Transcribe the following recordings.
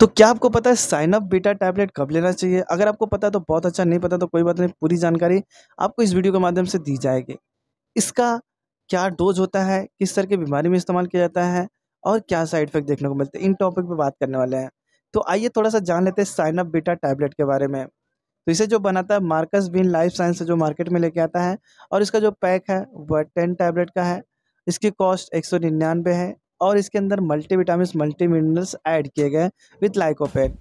तो क्या आपको पता है साइनअप बीटा टैबलेट कब लेना चाहिए अगर आपको पता है तो बहुत अच्छा नहीं पता तो कोई बात नहीं पूरी जानकारी आपको इस वीडियो के माध्यम से दी जाएगी इसका क्या डोज होता है किस तरह की बीमारी में इस्तेमाल किया जाता है और क्या साइड इफेक्ट देखने को मिलते हैं इन टॉपिक पर बात करने वाले हैं तो आइए थोड़ा सा जान लेते हैं साइनअप बीटा टैबलेट के बारे में तो इसे जो बनाता है मार्कस बिन लाइफ साइंस से जो मार्केट में लेके आता है और इसका जो पैक है वह टेन टैबलेट का है इसकी कॉस्ट एक सौ निन्यानवे है और इसके अंदर multi vitamin multi minerals add किए गए विथ लाइकोपेन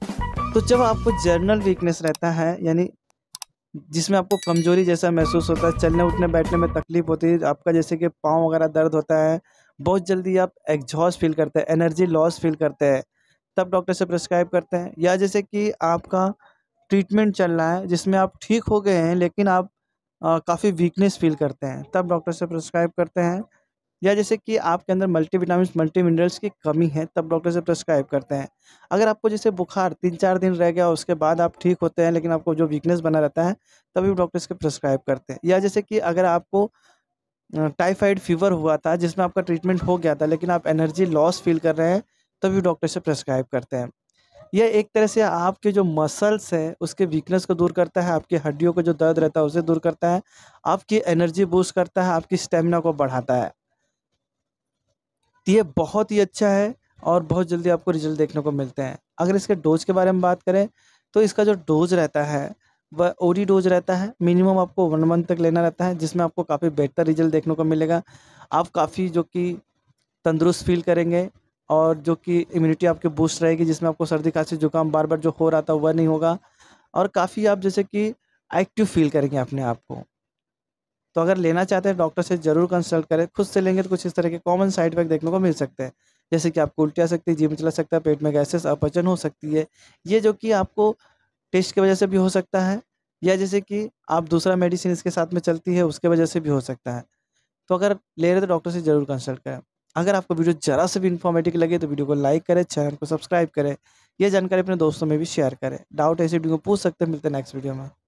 तो जब आपको जर्नल वीकनेस रहता है यानी जिसमें आपको कमजोरी जैसा महसूस होता है चलने उठने बैठने में तकलीफ होती है आपका जैसे कि पाँव वगैरह दर्द होता है बहुत जल्दी आप एग्जॉस्ट फील करते हैं एनर्जी लॉस फील करते हैं तब डॉक्टर से प्रिस्क्राइब करते हैं या जैसे कि आपका ट्रीटमेंट चल रहा है जिसमें आप ठीक हो गए हैं लेकिन आप काफ़ी वीकनेस फील करते हैं तब डॉक्टर से प्रिस्क्राइब करते हैं या जैसे कि आपके अंदर मल्टी विटामिन मल्टी मिनरल्स की कमी है तब डॉक्टर से प्रेस्क्राइब करते हैं अगर आपको जैसे बुखार तीन चार दिन रह गया उसके बाद आप ठीक होते हैं लेकिन आपको जो वीकनेस बना रहता है तभी डॉक्टर्स के प्रेस्क्राइब करते हैं या जैसे कि अगर आपको टाइफाइड फीवर हुआ था जिसमें आपका ट्रीटमेंट हो गया था लेकिन आप एनर्जी लॉस फील कर रहे हैं तभी डॉक्टर से प्रेस्क्राइब करते हैं यह एक तरह से आपके जो मसल्स हैं उसके वीकनेस को दूर करता है आपकी हड्डियों को जो दर्द रहता है उसे दूर करता है आपकी एनर्जी बूस्ट करता है आपकी स्टेमिना को बढ़ाता है तो ये बहुत ही अच्छा है और बहुत जल्दी आपको रिजल्ट देखने को मिलते हैं अगर इसके डोज के बारे में बात करें तो इसका जो डोज रहता है वह ओडी डोज रहता है मिनिमम आपको वन मंथ तक लेना रहता है जिसमें आपको काफ़ी बेहतर रिजल्ट देखने को मिलेगा आप काफ़ी जो कि तंदुरुस्त फील करेंगे और जो कि इम्यूनिटी आपकी बूस्ट रहेगी जिसमें आपको सर्दी खांसी जुकाम बार बार जो हो रहा था वह नहीं होगा और काफ़ी आप जैसे कि एक्टिव फील करेंगे अपने आप को तो अगर लेना चाहते हैं डॉक्टर से ज़रूर कंसल्ट करें खुद से लेंगे तो कुछ इस तरह के कॉमन साइड इफेक्ट देखने को मिल सकते हैं जैसे कि आपको उल्टी आ सकती है जीव चला सकता है पेट में गैसेस अपचन हो सकती है ये जो कि आपको टेस्ट की वजह से भी हो सकता है या जैसे कि आप दूसरा मेडिसिन इसके साथ में चलती है उसके वजह से भी हो सकता है तो अगर ले रहे तो डॉक्टर से ज़रूर कंसल्ट करें अगर आपको वीडियो ज़रा से भी इन्फॉर्मेटिव लगे तो वीडियो को लाइक करें चैनल को सब्सक्राइब करें यह जानकारी अपने दोस्तों में भी शेयर करें डाउट ऐसी वीडियो को पूछ सकते हैं मिलते हैं नेक्स्ट वीडियो में